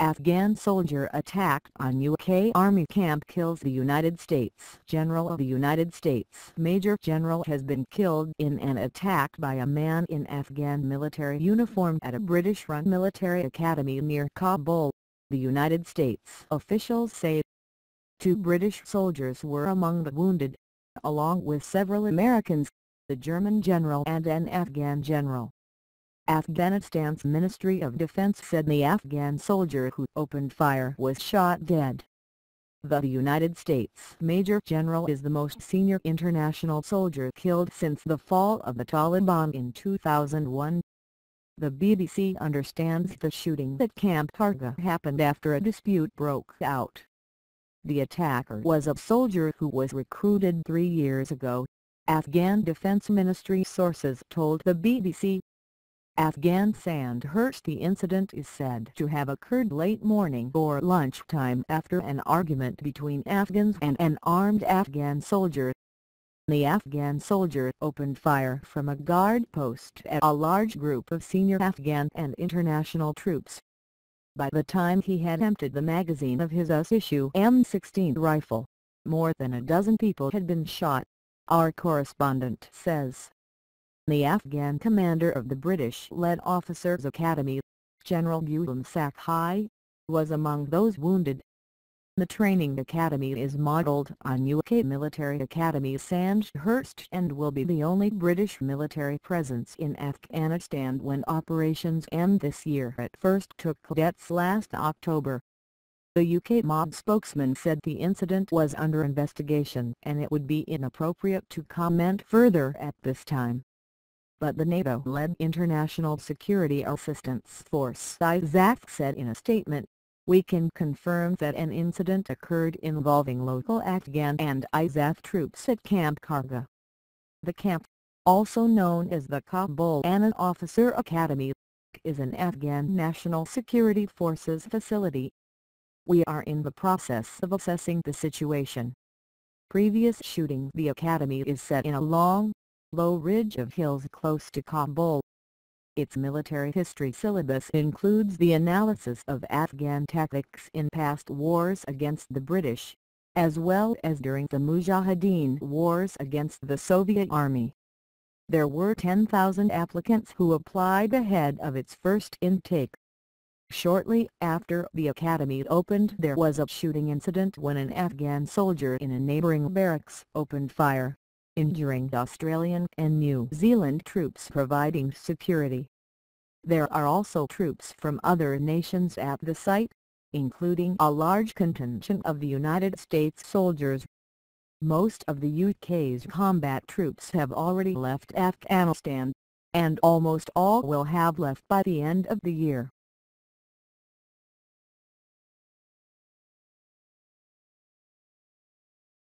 Afghan soldier attack on UK Army camp kills the United States General of the United States Major General has been killed in an attack by a man in Afghan military uniform at a British-run military academy near Kabul, the United States officials say. Two British soldiers were among the wounded, along with several Americans, the German general and an Afghan general. Afghanistan's Ministry of Defense said the Afghan soldier who opened fire was shot dead. The United States Major General is the most senior international soldier killed since the fall of the Taliban in 2001. The BBC understands the shooting at Camp Targa happened after a dispute broke out. The attacker was a soldier who was recruited three years ago, Afghan Defense Ministry sources told the BBC. Afghan Sandhurst The incident is said to have occurred late morning or lunchtime after an argument between Afghans and an armed Afghan soldier. The Afghan soldier opened fire from a guard post at a large group of senior Afghan and international troops. By the time he had emptied the magazine of his US-issue M16 rifle, more than a dozen people had been shot, our correspondent says the Afghan commander of the British-led Officers Academy, General Ghulam Sakhai, was among those wounded. The training academy is modelled on UK military academy Sandhurst and will be the only British military presence in Afghanistan when operations end this year It first took cadets last October. The UK mob spokesman said the incident was under investigation and it would be inappropriate to comment further at this time but the NATO-led International Security Assistance Force ISAF said in a statement, we can confirm that an incident occurred involving local Afghan and ISAF troops at Camp Karga. The camp, also known as the Kabul Anna Officer Academy, is an Afghan National Security Forces facility. We are in the process of assessing the situation. Previous shooting The academy is set in a long, low ridge of hills close to Kabul. Its military history syllabus includes the analysis of Afghan tactics in past wars against the British, as well as during the Mujahideen wars against the Soviet Army. There were 10,000 applicants who applied ahead of its first intake. Shortly after the academy opened there was a shooting incident when an Afghan soldier in a neighboring barracks opened fire injuring Australian and New Zealand troops providing security. There are also troops from other nations at the site, including a large contingent of the United States soldiers. Most of the UK's combat troops have already left Afghanistan, and almost all will have left by the end of the year.